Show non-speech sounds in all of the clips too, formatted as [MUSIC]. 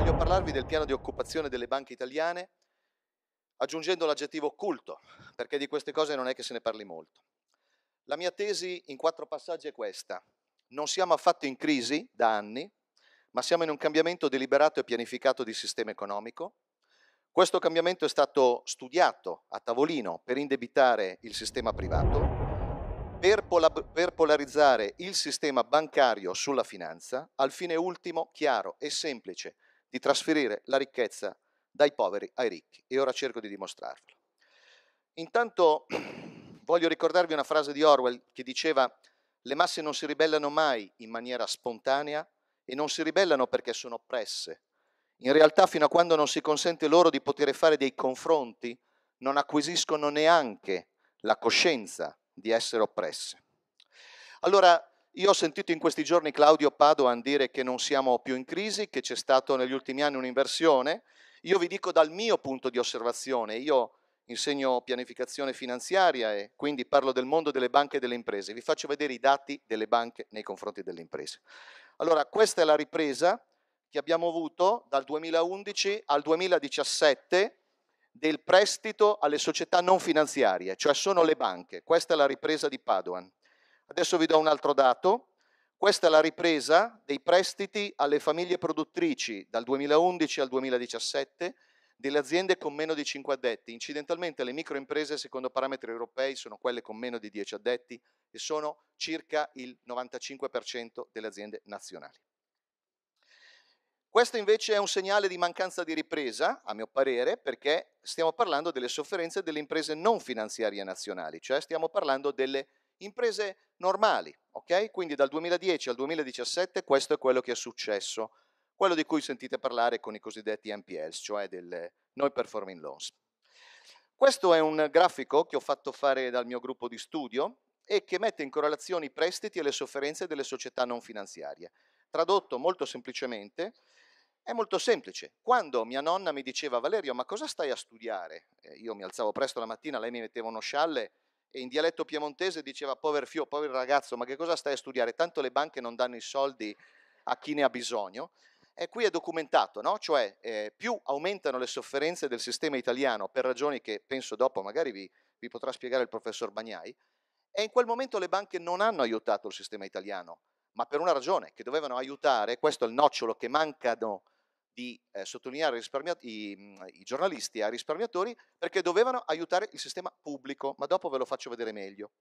Voglio parlarvi del piano di occupazione delle banche italiane aggiungendo l'aggettivo occulto, perché di queste cose non è che se ne parli molto. La mia tesi in quattro passaggi è questa. Non siamo affatto in crisi da anni, ma siamo in un cambiamento deliberato e pianificato di sistema economico. Questo cambiamento è stato studiato a tavolino per indebitare il sistema privato, per, pola per polarizzare il sistema bancario sulla finanza, al fine ultimo, chiaro e semplice, di trasferire la ricchezza dai poveri ai ricchi e ora cerco di dimostrarvelo. Intanto [CLEARS THROAT] voglio ricordarvi una frase di Orwell che diceva le masse non si ribellano mai in maniera spontanea e non si ribellano perché sono oppresse. In realtà fino a quando non si consente loro di poter fare dei confronti non acquisiscono neanche la coscienza di essere oppresse. Allora, io ho sentito in questi giorni Claudio Padoan dire che non siamo più in crisi, che c'è stata negli ultimi anni un'inversione. Io vi dico dal mio punto di osservazione, io insegno pianificazione finanziaria e quindi parlo del mondo delle banche e delle imprese. Vi faccio vedere i dati delle banche nei confronti delle imprese. Allora, questa è la ripresa che abbiamo avuto dal 2011 al 2017 del prestito alle società non finanziarie, cioè sono le banche. Questa è la ripresa di Padoan. Adesso vi do un altro dato. Questa è la ripresa dei prestiti alle famiglie produttrici dal 2011 al 2017 delle aziende con meno di 5 addetti. Incidentalmente le microimprese, secondo parametri europei, sono quelle con meno di 10 addetti e sono circa il 95% delle aziende nazionali. Questo invece è un segnale di mancanza di ripresa, a mio parere, perché stiamo parlando delle sofferenze delle imprese non finanziarie nazionali, cioè stiamo parlando delle imprese normali, ok? Quindi dal 2010 al 2017 questo è quello che è successo, quello di cui sentite parlare con i cosiddetti NPLs, cioè delle non performing loans. Questo è un grafico che ho fatto fare dal mio gruppo di studio e che mette in correlazione i prestiti e le sofferenze delle società non finanziarie. Tradotto molto semplicemente, è molto semplice. Quando mia nonna mi diceva Valerio, ma cosa stai a studiare? Eh, io mi alzavo presto la mattina, lei mi metteva uno scialle e in dialetto piemontese diceva pover fio, povero ragazzo, ma che cosa stai a studiare? Tanto le banche non danno i soldi a chi ne ha bisogno. E qui è documentato, no? cioè eh, più aumentano le sofferenze del sistema italiano per ragioni che penso dopo magari vi, vi potrà spiegare il professor Bagnai, e in quel momento le banche non hanno aiutato il sistema italiano, ma per una ragione, che dovevano aiutare, questo è il nocciolo che mancano di eh, sottolineare i, mm, i, giornalisti ai risparmiatori perché dovevano aiutare il sistema pubblico, ma dopo ve lo faccio vedere meglio.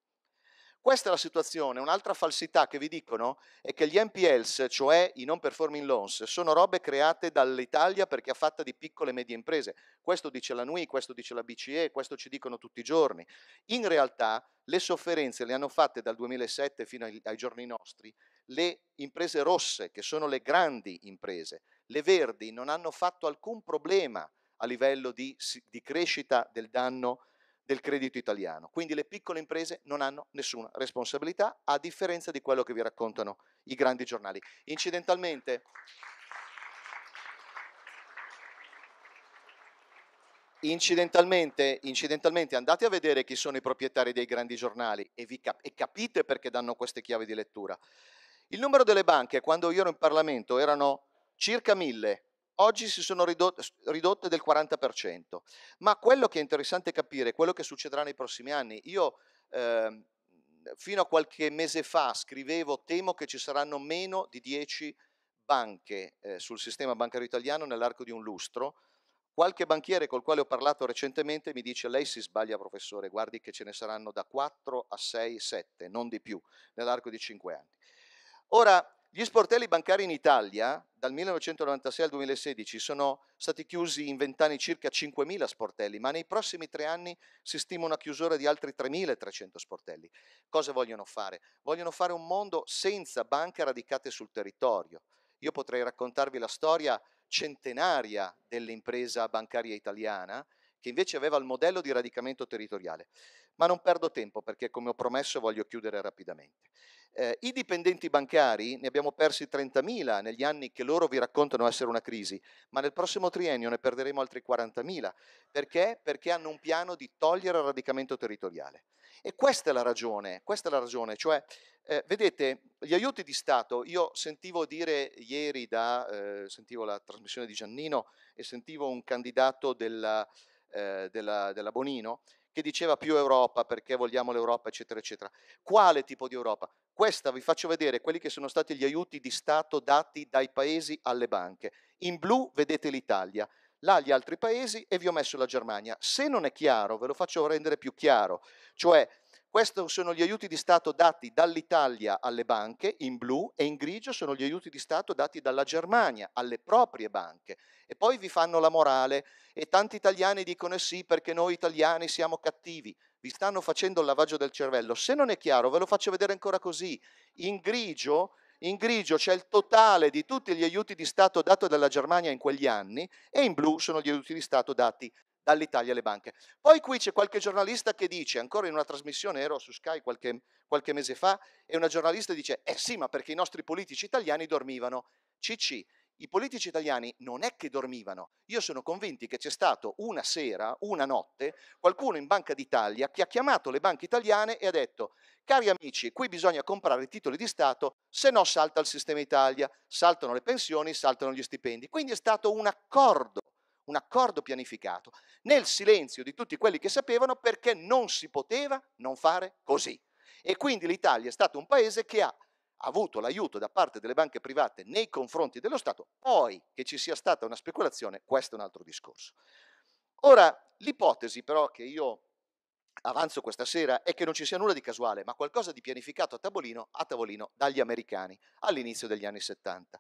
Questa è la situazione, un'altra falsità che vi dicono è che gli NPLs, cioè i non performing loans, sono robe create dall'Italia perché è fatta di piccole e medie imprese. Questo dice la NUI, questo dice la BCE, questo ci dicono tutti i giorni. In realtà le sofferenze le hanno fatte dal 2007 fino ai giorni nostri le imprese rosse, che sono le grandi imprese le Verdi non hanno fatto alcun problema a livello di, di crescita del danno del credito italiano. Quindi le piccole imprese non hanno nessuna responsabilità, a differenza di quello che vi raccontano i grandi giornali. Incidentalmente, Incidentalmente, incidentalmente, andate a vedere chi sono i proprietari dei grandi giornali e, cap- e, capite perché danno queste chiavi di lettura. Il numero delle banche, quando io ero in Parlamento, erano circa 1000, oggi si sono ridotte, del 40%. Ma quello che è interessante capire è quello che succederà nei prossimi anni. Io eh, fino a qualche mese fa scrivevo temo che ci saranno meno di 10 banche eh, sul sistema bancario italiano nell'arco di un lustro. Qualche banchiere col quale ho parlato recentemente mi dice lei si sbaglia professore, guardi che ce ne saranno da 4 a 6, 7, non di più, nell'arco di 5 anni. Ora, gli sportelli bancari in Italia dal 1996 al 2016 sono stati chiusi in vent'anni circa 5.000 sportelli, ma nei prossimi tre anni si stima una chiusura di altri 3.300 sportelli. Cosa vogliono fare? Vogliono fare un mondo senza banche radicate sul territorio. Io potrei raccontarvi la storia centenaria dell'impresa bancaria italiana che invece aveva il modello di radicamento territoriale ma non perdo tempo perché come ho promesso voglio chiudere rapidamente. Eh, I dipendenti bancari ne abbiamo persi 30.000 negli anni che loro vi raccontano essere una crisi, ma nel prossimo triennio ne perderemo altri 40.000. Perché? Perché hanno un piano di togliere il radicamento territoriale. E questa è la ragione, questa è la ragione, cioè eh, vedete, gli aiuti di Stato, io sentivo dire ieri da, eh, sentivo la trasmissione di Giannino e sentivo un candidato della, eh, della, della Bonino che diceva più Europa perché vogliamo l'Europa, eccetera, eccetera. Quale tipo di Europa? Questa vi faccio vedere quelli che sono stati gli aiuti di Stato dati dai paesi alle banche. In blu vedete l'Italia, là gli altri paesi e vi ho messo la Germania. Se non è chiaro, ve lo faccio rendere più chiaro, cioè questi sono gli aiuti di Stato dati dall'Italia alle banche in blu e in grigio sono gli aiuti di Stato dati dalla Germania alle proprie banche. E poi vi fanno la morale e tanti italiani dicono eh sì perché noi italiani siamo cattivi. Vi stanno facendo il lavaggio del cervello. Se non è chiaro ve lo faccio vedere ancora così. In grigio in grigio c'è il totale di tutti gli aiuti di Stato dati dalla Germania in quegli anni e in blu sono gli aiuti di Stato dati dall'Italia alle banche. Poi qui c'è qualche giornalista che dice, ancora in una trasmissione ero su Sky qualche, qualche mese fa, e una giornalista dice, eh sì, ma perché i nostri politici italiani dormivano. Cicci, i politici italiani non è che dormivano. Io sono convinto che c'è stato una sera, una notte, qualcuno in Banca d'Italia che ha chiamato le banche italiane e ha detto, cari amici, qui bisogna comprare i titoli di Stato, se no salta il sistema Italia, saltano le pensioni, saltano gli stipendi. Quindi è stato un accordo un accordo pianificato, nel silenzio di tutti quelli che sapevano perché non si poteva non fare così. E quindi l'Italia è stato un paese che ha avuto l'aiuto da parte delle banche private nei confronti dello Stato, poi che ci sia stata una speculazione, questo è un altro discorso. Ora, l'ipotesi però che io avanzo questa sera è che non ci sia nulla di casuale, ma qualcosa di pianificato a tavolino, a tavolino dagli americani all'inizio degli anni 70.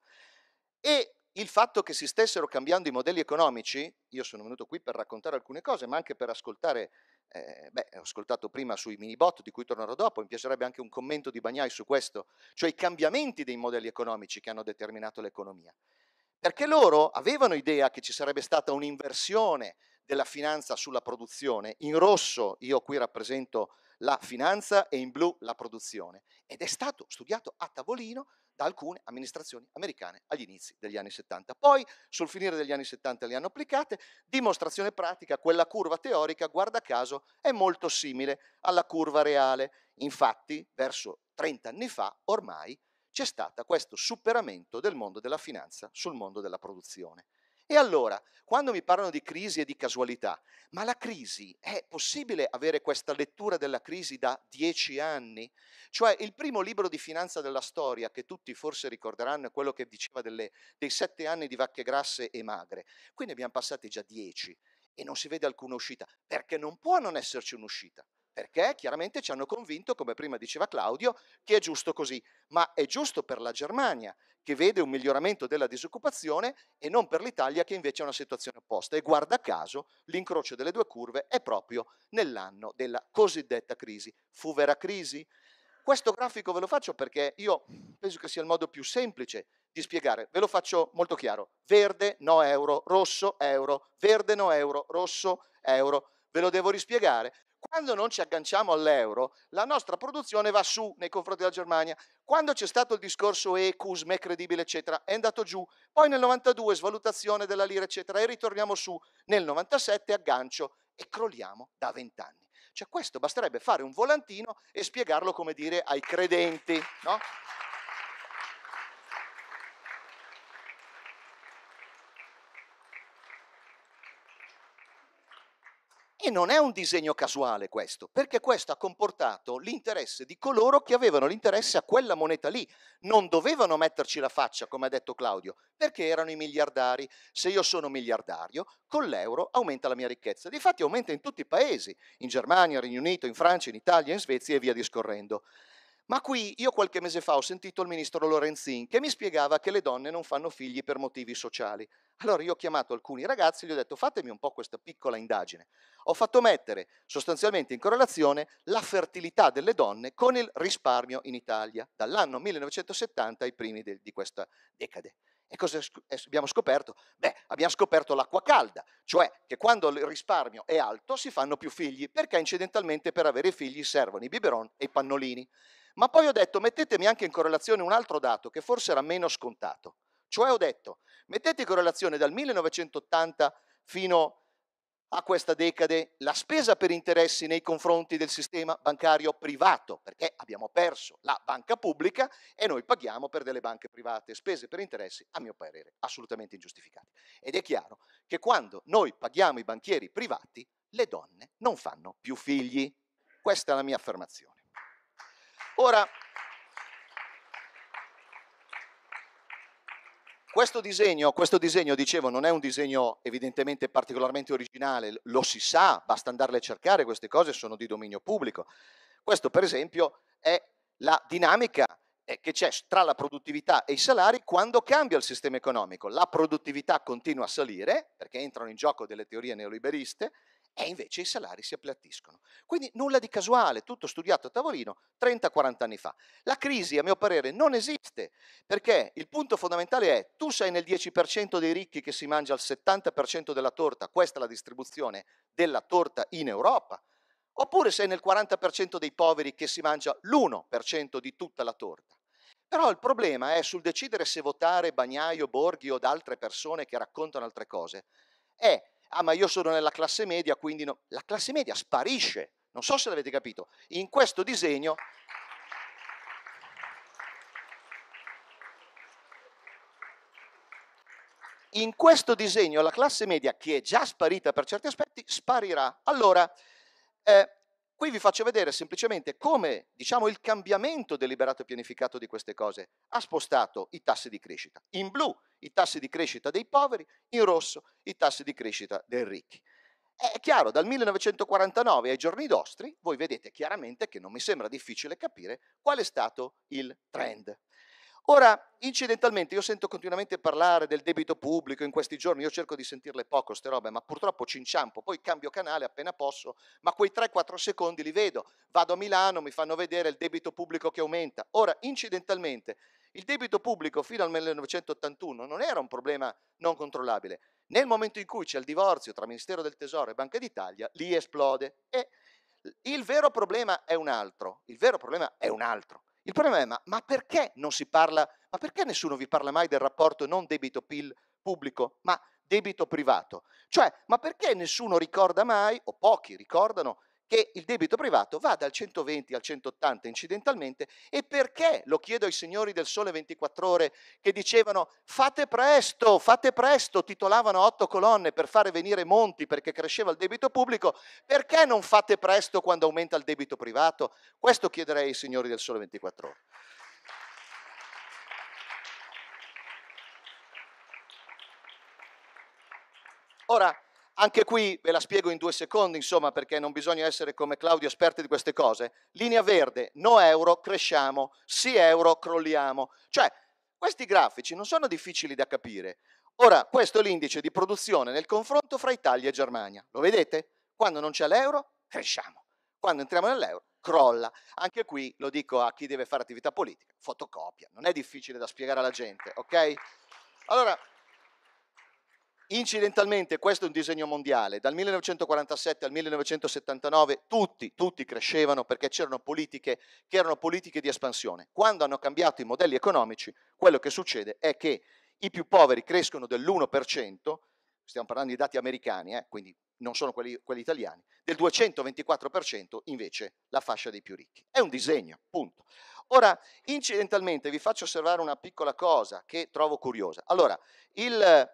E il fatto che si stessero cambiando i modelli economici, io sono venuto qui per raccontare alcune cose, ma anche per ascoltare, eh, beh, ho ascoltato prima sui mini bot di cui tornerò dopo, mi piacerebbe anche un commento di Bagnai su questo, cioè i cambiamenti dei modelli economici che hanno determinato l'economia. Perché loro avevano idea che ci sarebbe stata un'inversione della finanza sulla produzione, in rosso io qui rappresento la finanza e in blu la produzione, ed è stato studiato a tavolino da alcune amministrazioni americane agli inizi degli anni 70. Poi, sul finire degli anni 70 le hanno applicate, dimostrazione pratica, quella curva teorica, guarda caso, è molto simile alla curva reale. Infatti, verso 30 anni fa, ormai, c'è stato questo superamento del mondo della finanza sul mondo della produzione. E allora, quando mi parlano di crisi e di casualità, ma la crisi, è possibile avere questa lettura della crisi da dieci anni? Cioè il primo libro di finanza della storia, che tutti forse ricorderanno, è quello che diceva delle, dei sette anni di vacche grasse e magre. Qui ne abbiamo passati già dieci e non si vede alcuna uscita, perché non può non esserci un'uscita perché chiaramente ci hanno convinto, come prima diceva Claudio, che è giusto così, ma è giusto per la Germania che vede un miglioramento della disoccupazione e non per l'Italia che invece ha una situazione opposta. E guarda caso l'incrocio delle due curve è proprio nell'anno della cosiddetta crisi. Fu vera crisi? Questo grafico ve lo faccio perché io penso che sia il modo più semplice di spiegare. Ve lo faccio molto chiaro. Verde, no euro, rosso, euro, verde, no euro, rosso, euro. Ve lo devo rispiegare? Quando non ci agganciamo all'euro, la nostra produzione va su nei confronti della Germania. Quando c'è stato il discorso E-CUSME, credibile, eccetera, è andato giù. Poi nel 92 svalutazione della lira, eccetera, e ritorniamo su. Nel 97 aggancio e crolliamo da vent'anni. Cioè questo basterebbe fare un volantino e spiegarlo, come dire, ai credenti, no? E non è un disegno casuale questo, perché questo ha comportato l'interesse di coloro che avevano l'interesse a quella moneta lì. Non dovevano metterci la faccia, come ha detto Claudio, perché erano i miliardari. Se io sono miliardario, con l'euro aumenta la mia ricchezza. Difatti aumenta in tutti i paesi, in Germania, Regno Unito, in Francia, in Italia, in Svezia e via discorrendo. Ma qui io qualche mese fa ho sentito il ministro Lorenzin che mi spiegava che le donne non fanno figli per motivi sociali. Allora io ho chiamato alcuni ragazzi e gli ho detto fatemi un po' questa piccola indagine. Ho fatto mettere sostanzialmente in correlazione la fertilità delle donne con il risparmio in Italia dall'anno 1970 ai primi de- di questa decade. E cosa abbiamo scoperto? Beh, abbiamo scoperto l'acqua calda, cioè che quando il risparmio è alto si fanno più figli, perché incidentalmente per avere figli servono i biberon e i pannolini. Ma poi ho detto mettetemi anche in correlazione un altro dato che forse era meno scontato. Cioè ho detto mettete in correlazione dal 1980 fino a questa decade la spesa per interessi nei confronti del sistema bancario privato, perché abbiamo perso la banca pubblica e noi paghiamo per delle banche private spese per interessi, a mio parere, assolutamente ingiustificate. Ed è chiaro che quando noi paghiamo i banchieri privati, le donne non fanno più figli. Questa è la mia affermazione. Ora, questo disegno, questo disegno, dicevo, non è un disegno evidentemente particolarmente originale, lo si sa, basta andarle a cercare, queste cose sono di dominio pubblico. Questo, per esempio, è la dinamica eh, che c'è tra la produttività e i salari quando cambia il sistema economico. La produttività continua a salire, perché entrano in gioco delle teorie neoliberiste, e invece i salari si appiattiscono. Quindi nulla di casuale, tutto studiato a tavolino 30-40 anni fa. La crisi, a mio parere, non esiste, perché il punto fondamentale è tu sei nel 10% dei ricchi che si mangia il 70% della torta, questa è la distribuzione della torta in Europa, oppure sei nel 40% dei poveri che si mangia l'1% di tutta la torta. Però il problema è sul decidere se votare Bagnaio, Borghi o ad altre persone che raccontano altre cose. È ah ma io sono nella classe media, quindi no. la classe media sparisce, non so se l'avete capito, in questo disegno... In questo disegno la classe media, che è già sparita per certi aspetti, sparirà. Allora, eh, Qui vi faccio vedere semplicemente come diciamo, il cambiamento deliberato e pianificato di queste cose ha spostato i tassi di crescita. In blu i tassi di crescita dei poveri, in rosso i tassi di crescita dei ricchi. È chiaro, dal 1949 ai giorni nostri, voi vedete chiaramente che non mi sembra difficile capire qual è stato il trend. Ora, incidentalmente, io sento continuamente parlare del debito pubblico in questi giorni, io cerco di sentirle poco queste robe, ma purtroppo ci inciampo, poi cambio canale appena posso, ma quei 3-4 secondi li vedo, vado a Milano, mi fanno vedere il debito pubblico che aumenta. Ora, incidentalmente, il debito pubblico fino al 1981 non era un problema non controllabile. Nel momento in cui c'è il divorzio tra Ministero del Tesoro e Banca d'Italia, lì esplode. E il vero problema è un altro, il vero problema è un altro il problema è, ma, ma perché non si parla, ma perché nessuno vi parla mai del rapporto non debito-PIL pubblico, ma debito privato? Cioè, ma perché nessuno ricorda mai, o pochi ricordano, che il debito privato va dal 120 al 180 incidentalmente e perché, lo chiedo ai signori del Sole 24 ore che dicevano fate presto, fate presto, titolavano otto colonne per fare venire Monti perché cresceva il debito pubblico, perché non fate presto quando aumenta il debito privato? Questo chiederei ai signori del Sole 24 ore. Ora, anche qui ve la spiego in due secondi, insomma, perché non bisogna essere come Claudio esperti di queste cose. Linea verde, no euro, cresciamo, sì euro, crolliamo. Cioè, questi grafici non sono difficili da capire. Ora, questo è l'indice di produzione nel confronto fra Italia e Germania. Lo vedete? Quando non c'è l'euro, cresciamo. Quando entriamo nell'euro, crolla. Anche qui lo dico a chi deve fare attività politica, fotocopia, non è difficile da spiegare alla gente, ok? Allora, Incidentalmente questo è un disegno mondiale, dal 1947 al 1979 tutti, tutti crescevano perché c'erano politiche che erano politiche di espansione. Quando hanno cambiato i modelli economici, quello che succede è che i più poveri crescono dell'1%, stiamo parlando di dati americani, eh, quindi non sono quelli, quelli italiani, del 224% invece la fascia dei più ricchi. È un disegno, punto. Ora, incidentalmente vi faccio osservare una piccola cosa che trovo curiosa. Allora, il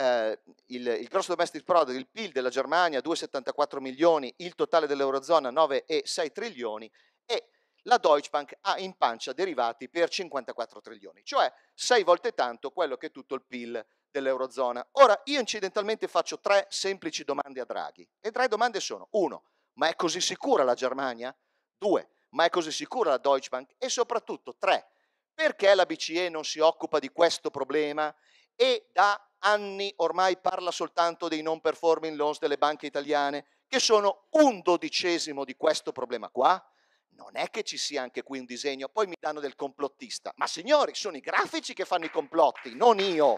eh, il, il gross domestic product, il PIL della Germania 2,74 milioni, il totale dell'Eurozona 9,6 trilioni e la Deutsche Bank ha in pancia derivati per 54 trilioni, cioè sei volte tanto quello che è tutto il PIL dell'Eurozona. Ora io incidentalmente faccio tre semplici domande a Draghi. Le tre domande sono uno, Ma è così sicura la Germania? Due, Ma è così sicura la Deutsche Bank? E soprattutto tre, Perché la BCE non si occupa di questo problema e dà anni ormai parla soltanto dei non performing loans delle banche italiane, che sono un dodicesimo di questo problema qua, non è che ci sia anche qui un disegno, poi mi danno del complottista. Ma signori, sono i grafici che fanno i complotti, non io.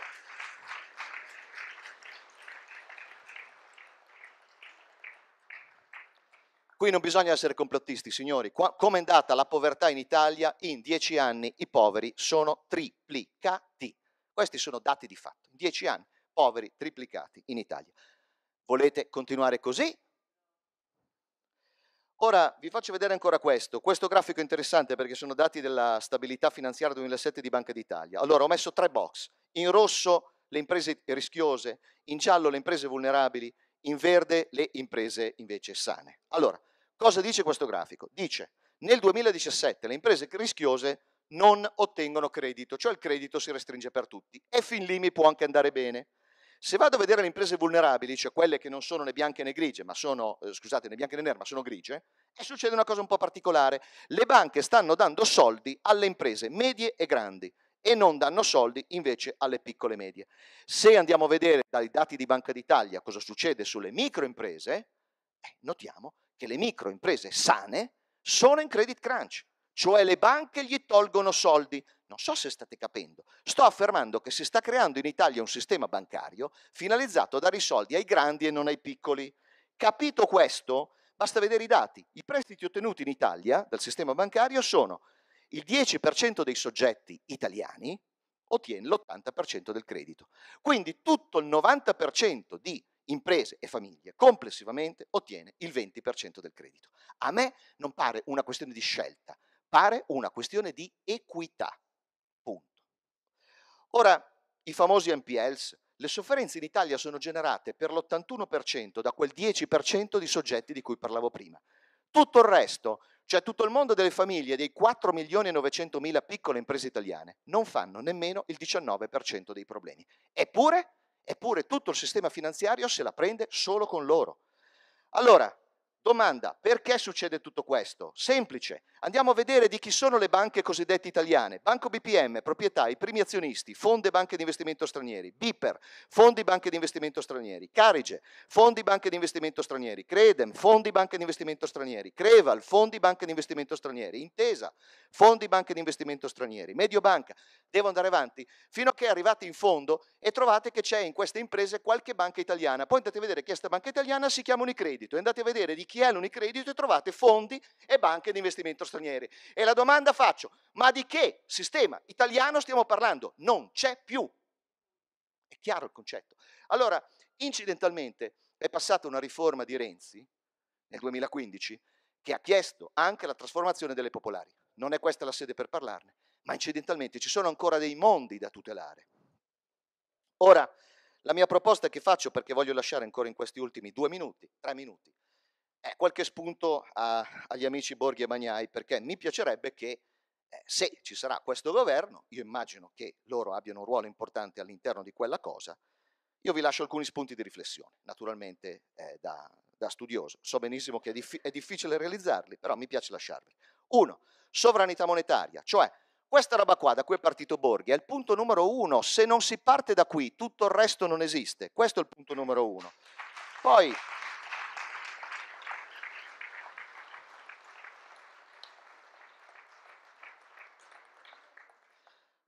Qui non bisogna essere complottisti, signori. Com'è andata la povertà in Italia? In dieci anni i poveri sono triplicati. Questi sono dati di fatto dieci anni, poveri triplicati in Italia. Volete continuare così? Ora vi faccio vedere ancora questo. Questo grafico è interessante perché sono dati della stabilità finanziaria 2007 di Banca d'Italia. Allora ho messo tre box. In rosso le imprese rischiose, in giallo le imprese vulnerabili, in verde le imprese invece sane. Allora, cosa dice questo grafico? Dice nel 2017 le imprese rischiose non ottengono credito, cioè il credito si restringe per tutti. E fin lì mi può anche andare bene. Se vado a vedere le imprese vulnerabili, cioè quelle che non sono né bianche né grigie, ma sono, eh, scusate, né bianche né nere, ma sono grigie, e succede una cosa un po' particolare. Le banche stanno dando soldi alle imprese medie e grandi e non danno soldi invece alle piccole e medie. Se andiamo a vedere dai dati di Banca d'Italia cosa succede sulle microimprese, eh, notiamo che le microimprese sane sono in credit crunch cioè le banche gli tolgono soldi. Non so se state capendo, sto affermando che si sta creando in Italia un sistema bancario finalizzato a dare i soldi ai grandi e non ai piccoli. Capito questo? Basta vedere i dati. I prestiti ottenuti in Italia dal sistema bancario sono il 10% dei soggetti italiani ottiene l'80% del credito. Quindi tutto il 90% di imprese e famiglie complessivamente ottiene il 20% del credito. A me non pare una questione di scelta, pare una questione di equità. Punto. Ora, i famosi MPLs, le sofferenze in Italia sono generate per l'81% da quel 10% di soggetti di cui parlavo prima. Tutto il resto, cioè tutto il mondo delle famiglie, dei 4 milioni e 900 mila piccole imprese italiane, non fanno nemmeno il 19% dei problemi. Eppure, eppure tutto il sistema finanziario se la prende solo con loro. Allora, Domanda, perché succede tutto questo? Semplice, andiamo a vedere di chi sono le banche cosiddette italiane. Banco BPM, proprietà, i primi azionisti, fonde banche di investimento stranieri, Biper, fondi banche di investimento stranieri, Carige, fondi banche di investimento stranieri, Credem, fondi banche di investimento stranieri, Creval, fondi banche di investimento stranieri, Intesa, fondi banche di investimento stranieri, Mediobanca. Devo andare avanti fino a che arrivate in fondo e trovate che c'è in queste imprese qualche banca italiana. Poi andate a vedere che questa banca italiana si chiama Unicredito e andate a vedere di chi chi è hanno e trovate fondi e banche di investimento straniere. E la domanda faccio, ma di che sistema italiano stiamo parlando? Non c'è più. È chiaro il concetto. Allora, incidentalmente è passata una riforma di Renzi nel 2015 che ha chiesto anche la trasformazione delle popolari. Non è questa la sede per parlarne, ma incidentalmente ci sono ancora dei mondi da tutelare. Ora, la mia proposta che faccio, perché voglio lasciare ancora in questi ultimi due minuti, tre minuti, eh, qualche spunto a, agli amici Borghi e Magnai, perché mi piacerebbe che eh, se ci sarà questo governo, io immagino che loro abbiano un ruolo importante all'interno di quella cosa, io vi lascio alcuni spunti di riflessione, naturalmente eh, da, da, studioso. So benissimo che è, dif è difficile realizzarli, però mi piace lasciarli. Uno, sovranità monetaria, cioè questa roba qua da cui è partito Borghi è il punto numero uno. Se non si parte da qui, tutto il resto non esiste. Questo è il punto numero uno. Poi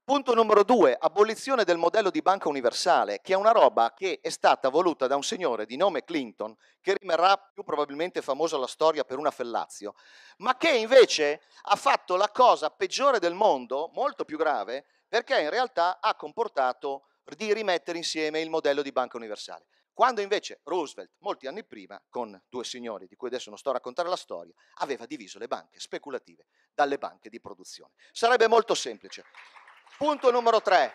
Punto numero due, abolizione del modello di banca universale, che è una roba che è stata voluta da un signore di nome Clinton, che rimarrà più probabilmente famoso alla storia per una fellazio, ma che invece ha fatto la cosa peggiore del mondo, molto più grave, perché in realtà ha comportato di rimettere insieme il modello di banca universale. Quando invece Roosevelt, molti anni prima, con due signori di cui adesso non sto a raccontare la storia, aveva diviso le banche speculative dalle banche di produzione. Sarebbe molto semplice. Punto numero 3.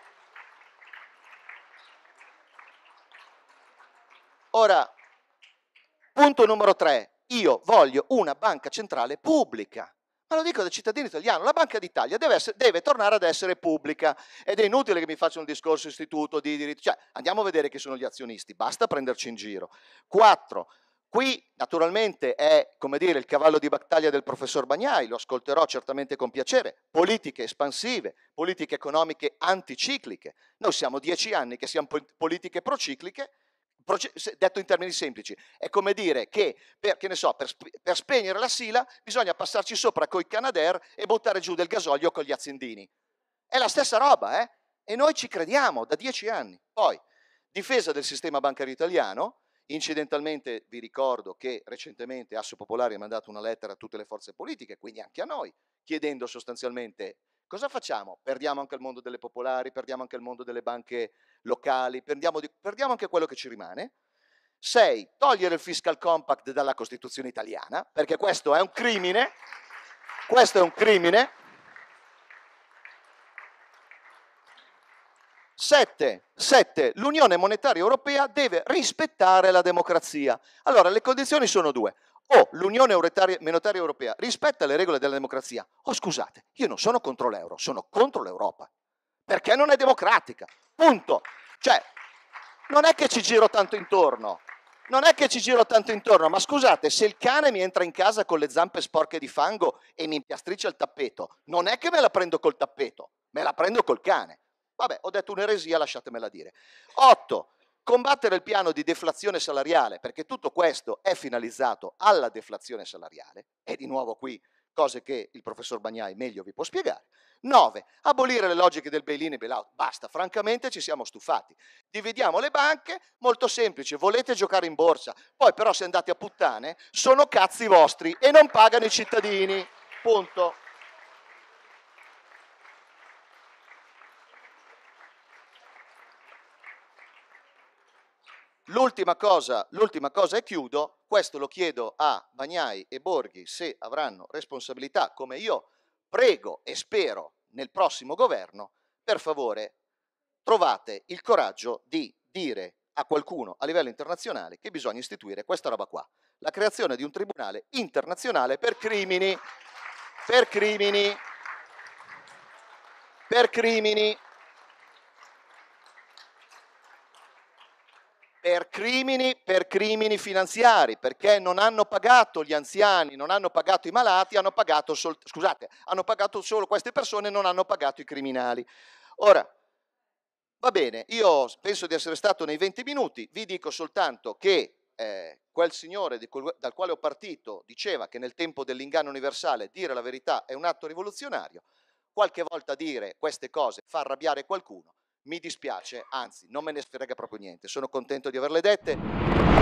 Ora, punto numero 3. Io voglio una banca centrale pubblica. Ma lo dico da cittadino italiano, la Banca d'Italia deve, essere, deve, tornare ad essere pubblica ed è inutile che mi faccia un discorso istituto di diritto, cioè andiamo a vedere chi sono gli azionisti, basta prenderci in giro. 4. Qui naturalmente è dire, il cavallo di battaglia del professor Bagnai, lo ascolterò certamente con piacere, politiche espansive, politiche economiche anticicliche. Noi siamo dieci anni che siamo politiche procicliche, detto in termini semplici, è come dire che, per, che so, per, per spegnere la sila bisogna passarci sopra coi Canadair e buttare giù del gasolio con gli azzendini. È la stessa roba, eh? E noi ci crediamo da dieci anni. Poi, difesa del sistema bancario italiano, Incidentalmente vi ricordo che recentemente Asso Popolare ha mandato una lettera a tutte le forze politiche, quindi anche a noi, chiedendo sostanzialmente cosa facciamo? Perdiamo anche il mondo delle popolari, perdiamo anche il mondo delle banche locali, perdiamo, di, perdiamo anche quello che ci rimane. 6. Togliere il fiscal compact dalla Costituzione italiana, perché questo è un crimine, questo è un crimine 7. 7. L'Unione Monetaria Europea deve rispettare la democrazia. Allora, le condizioni sono due. O l'Unione Monetaria Europea rispetta le regole della democrazia. O scusate, io non sono contro l'euro, sono contro l'Europa. Perché non è democratica. Punto. Cioè, non è che ci giro tanto intorno. Non è che ci giro tanto intorno, ma scusate, se il cane mi entra in casa con le zampe sporche di fango e mi impiastriccia il tappeto, non è che me la prendo col tappeto, me la prendo col cane. Vabbè, ho detto un'eresia, lasciatemela dire. 8. Combattere il piano di deflazione salariale, perché tutto questo è finalizzato alla deflazione salariale, e di nuovo qui cose che il professor Bagnai meglio vi può spiegare. 9. Abolire le logiche del bail-in e bail-out. Basta, francamente ci siamo stufati. Dividiamo le banche, molto semplice, volete giocare in borsa, poi però se andate a puttane sono cazzi vostri e non pagano i cittadini. Punto. L'ultima cosa, l'ultima cosa e chiudo, questo lo chiedo a Bagnai e Borghi se avranno responsabilità come io prego e spero nel prossimo governo, per favore trovate il coraggio di dire a qualcuno a livello internazionale che bisogna istituire questa roba qua, la creazione di un tribunale internazionale per crimini, per crimini, per crimini per crimini, per crimini finanziari, perché non hanno pagato gli anziani, non hanno pagato i malati, hanno pagato, sol- scusate, hanno pagato solo queste persone, non hanno pagato i criminali. Ora, va bene, io penso di essere stato nei 20 minuti, vi dico soltanto che eh, quel signore quel, dal quale ho partito diceva che nel tempo dell'inganno universale dire la verità è un atto rivoluzionario, qualche volta dire queste cose fa arrabbiare qualcuno mi dispiace, anzi non me ne frega proprio niente, sono contento di averle dette.